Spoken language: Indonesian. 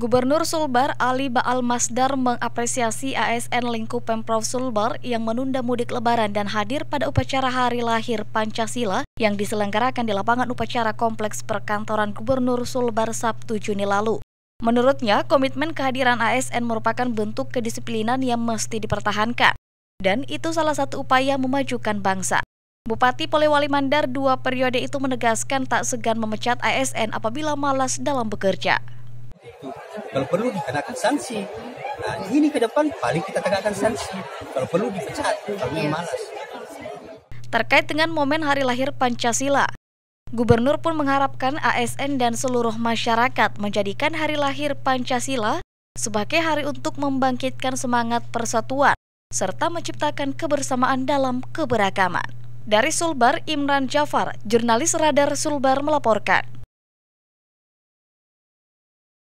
Gubernur Sulbar Ali Baal Masdar mengapresiasi ASN lingkup Pemprov Sulbar yang menunda mudik lebaran dan hadir pada upacara hari lahir Pancasila yang diselenggarakan di lapangan upacara Kompleks Perkantoran Gubernur Sulbar Sabtu Juni lalu. Menurutnya, komitmen kehadiran ASN merupakan bentuk kedisiplinan yang mesti dipertahankan dan itu salah satu upaya memajukan bangsa. Bupati Polewali Mandar dua periode itu menegaskan tak segan memecat ASN apabila malas dalam bekerja itu kalau perlu dikenakan sanksi nah ini ke depan paling kita tegakkan sanksi kalau perlu dipecat kalau iya. yes. malas terkait dengan momen hari lahir Pancasila Gubernur pun mengharapkan ASN dan seluruh masyarakat menjadikan hari lahir Pancasila sebagai hari untuk membangkitkan semangat persatuan serta menciptakan kebersamaan dalam keberagaman. Dari Sulbar, Imran Jafar, jurnalis Radar Sulbar melaporkan.